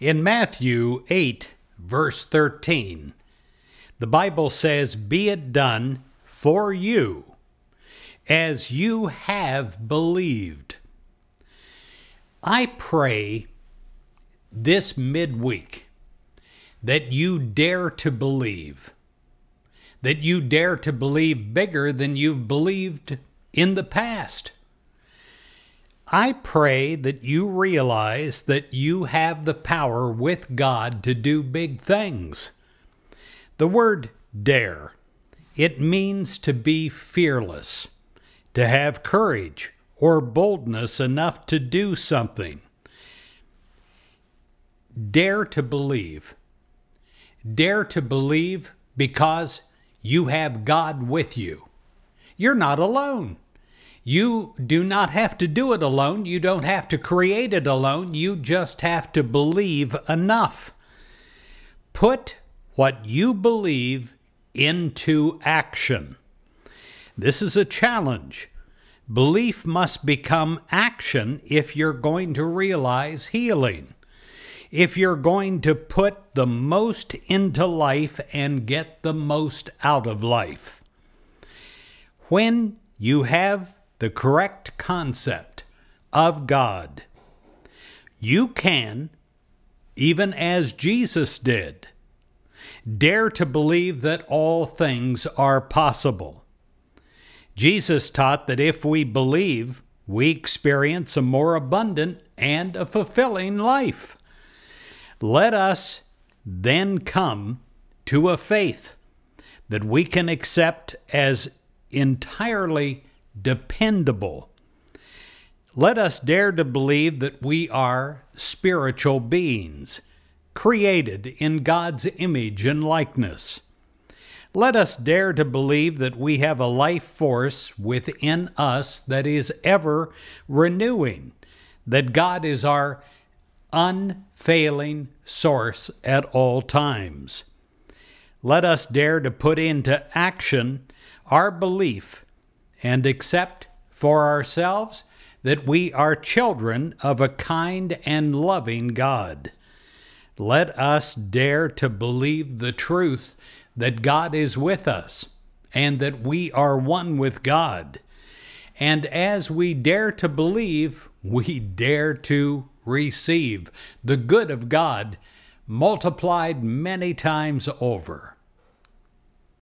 In Matthew 8, verse 13, the Bible says, Be it done for you as you have believed. I pray this midweek that you dare to believe, that you dare to believe bigger than you've believed in the past. I pray that you realize that you have the power with God to do big things. The word dare, it means to be fearless, to have courage or boldness enough to do something. Dare to believe. Dare to believe because you have God with you. You're not alone. You do not have to do it alone. You don't have to create it alone. You just have to believe enough. Put what you believe into action. This is a challenge. Belief must become action if you're going to realize healing. If you're going to put the most into life and get the most out of life. When you have the correct concept of God. You can, even as Jesus did, dare to believe that all things are possible. Jesus taught that if we believe, we experience a more abundant and a fulfilling life. Let us then come to a faith that we can accept as entirely dependable. Let us dare to believe that we are spiritual beings, created in God's image and likeness. Let us dare to believe that we have a life force within us that is ever renewing, that God is our unfailing source at all times. Let us dare to put into action our belief and accept for ourselves that we are children of a kind and loving God. Let us dare to believe the truth that God is with us and that we are one with God. And as we dare to believe, we dare to receive the good of God multiplied many times over.